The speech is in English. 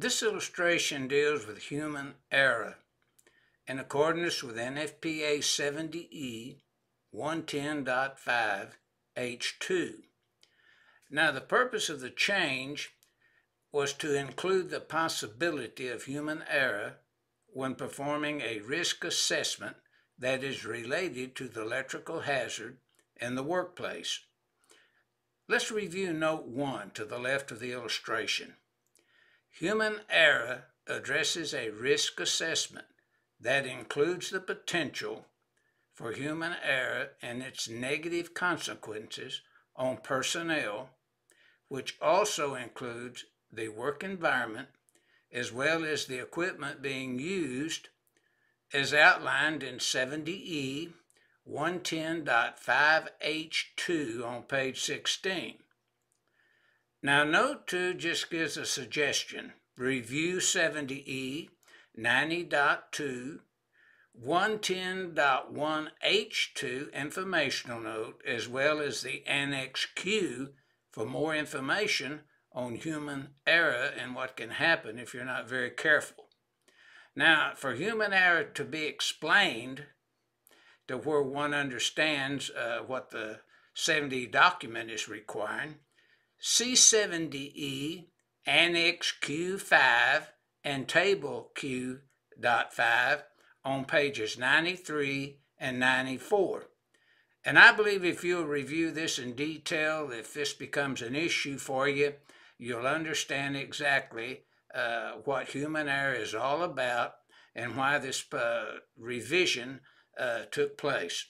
This illustration deals with human error. In accordance with NFPA 70E 110.5 H2. Now the purpose of the change was to include the possibility of human error when performing a risk assessment that is related to the electrical hazard in the workplace. Let's review note 1 to the left of the illustration. Human error addresses a risk assessment that includes the potential for human error and its negative consequences on personnel, which also includes the work environment as well as the equipment being used as outlined in 70E 110.5H2 on page 16. Now note 2 just gives a suggestion. Review 70E, 90.2, 110.1H2 informational note as well as the Annex Q for more information on human error and what can happen if you're not very careful. Now, for human error to be explained to where one understands uh, what the 70 document is requiring, C70E Annex Q5 and Table Q.5 on pages 93 and 94. And I believe if you'll review this in detail, if this becomes an issue for you, you'll understand exactly uh, what human error is all about and why this uh, revision uh, took place.